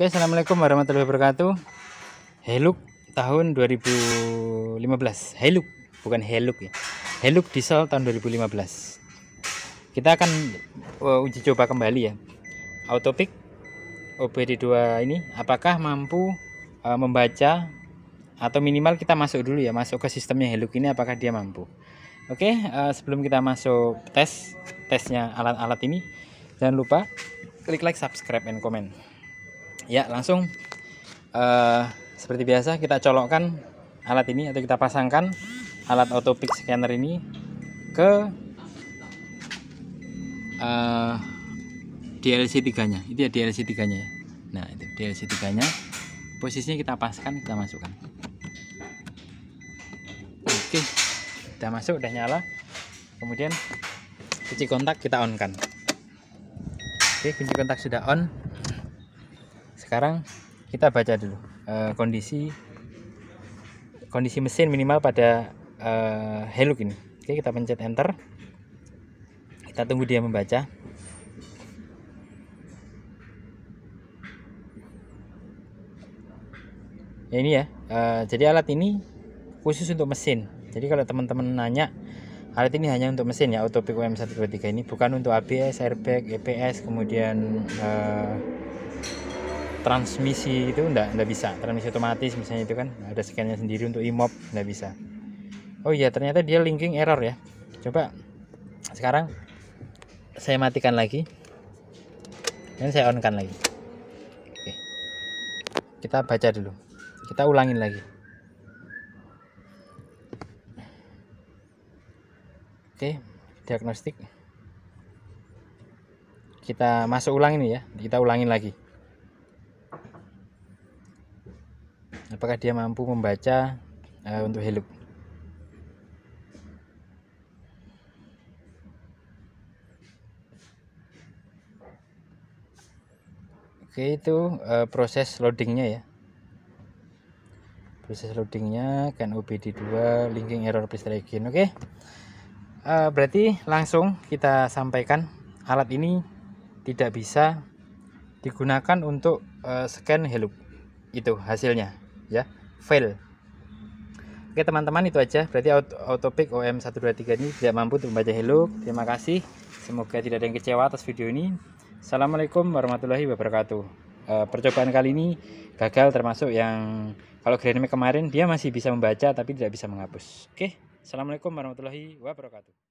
Oke, Assalamualaikum warahmatullahi wabarakatuh. Heluk tahun 2015. Heluk, bukan Heluk ya. Heluk diesel tahun 2015. Kita akan uh, uji coba kembali ya. Autopic OBD2 ini apakah mampu uh, membaca atau minimal kita masuk dulu ya, masuk ke sistemnya Heluk ini apakah dia mampu. Oke, uh, sebelum kita masuk tes tesnya alat-alat ini, jangan lupa klik like, subscribe, and comment ya langsung uh, seperti biasa kita colokkan alat ini atau kita pasangkan alat auto scanner ini ke uh, eh, DLC 3 nya itu ya DLC 3 nya ya nah itu DLC 3 nya posisinya kita paskan kita masukkan oke kita masuk udah nyala kemudian kunci kontak kita on kan oke kunci kontak sudah on sekarang kita baca dulu uh, kondisi kondisi mesin minimal pada uh, eh, Helux ini oke kita pencet enter kita tunggu dia membaca ya ini ya uh, jadi alat ini khusus untuk mesin jadi kalau teman-teman nanya alat ini hanya untuk mesin ya otopik UM123 ini bukan untuk ABS, airbag, EPS kemudian uh, transmisi itu enggak enggak bisa transmisi otomatis misalnya itu kan ada scan-nya sendiri untuk imob enggak bisa oh iya ternyata dia linking error ya coba sekarang saya matikan lagi dan saya on kan lagi Oke. kita baca dulu kita ulangin lagi Oke, diagnostik. Kita masuk ulang ini ya. Kita ulangin lagi. apakah dia mampu membaca uh, untuk hidup oke itu uh, proses loadingnya ya proses loadingnya kan OBD2 linking error please try oke okay? uh, eh, berarti langsung kita sampaikan alat ini tidak bisa digunakan untuk uh, scan helup. itu hasilnya ya fail Oke teman-teman itu aja berarti autopic OM123 ini tidak mampu untuk membaca hello terima kasih semoga tidak ada yang kecewa atas video ini Assalamualaikum warahmatullahi wabarakatuh e, percobaan kali ini gagal termasuk yang kalau Granime kemarin dia masih bisa membaca tapi tidak bisa menghapus Oke Assalamualaikum warahmatullahi wabarakatuh